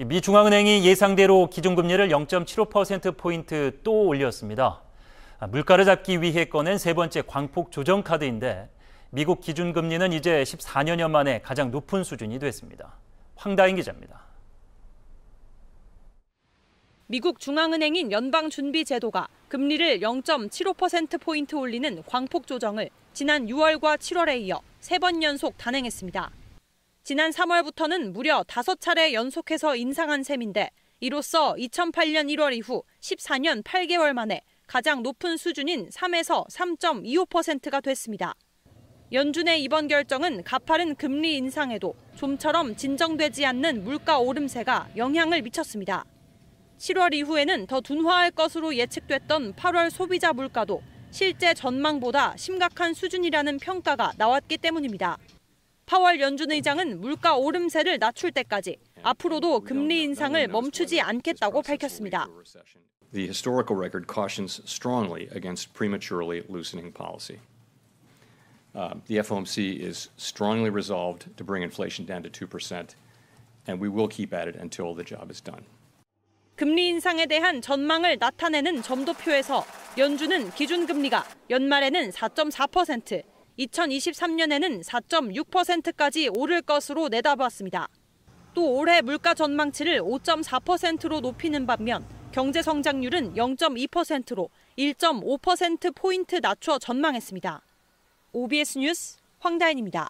미 중앙은행이 예상대로 기준금리를 0.75%포인트 또 올렸습니다. 아, 물가를 잡기 위해 꺼낸 세 번째 광폭 조정 카드인데 미국 기준금리는 이제 14년여 만에 가장 높은 수준이 됐습니다. 황다인 기자입니다. 미국 중앙은행인 연방준비제도가 금리를 0.75%포인트 올리는 광폭 조정을 지난 6월과 7월에 이어 세 번 연속 단행했습니다. 지난 3월부터는 무려 5차례 연속해서 인상한 셈인데 이로써 2008년 1월 이후 14년 8개월 만에 가장 높은 수준인 3에서 3.25%가 됐습니다. 연준의 이번 결정은 가파른 금리 인상에도 좀처럼 진정되지 않는 물가 오름세가 영향을 미쳤습니다. 7월 이후에는 더 둔화할 것으로 예측됐던 8월 소비자 물가도 실제 전망보다 심각한 수준이라는 평가가 나왔기 때문입니다. 파월 연준 의장은 물가 오름세를 낮출 때까지 앞으로도 금리 인상을 멈추지 않겠다고 밝혔습니다. The historical record cautions strongly against prematurely loosening policy. Uh, the FOMC is strongly resolved to bring inflation down to 2%, and we will keep at it until the job is done. 금리 인상에 대한 전망을 나타내는 점도표에서 연준은 기준금리가 연말에는 4.4%, 2023년에는 4.6%까지 오를 것으로 내다봤습니다. 또 올해 물가 전망치를 5.4%로 높이는 반면 경제 성장률은 0.2%로 1.5%포인트 낮춰 전망했습니다. OBS 뉴스 황다인입니다.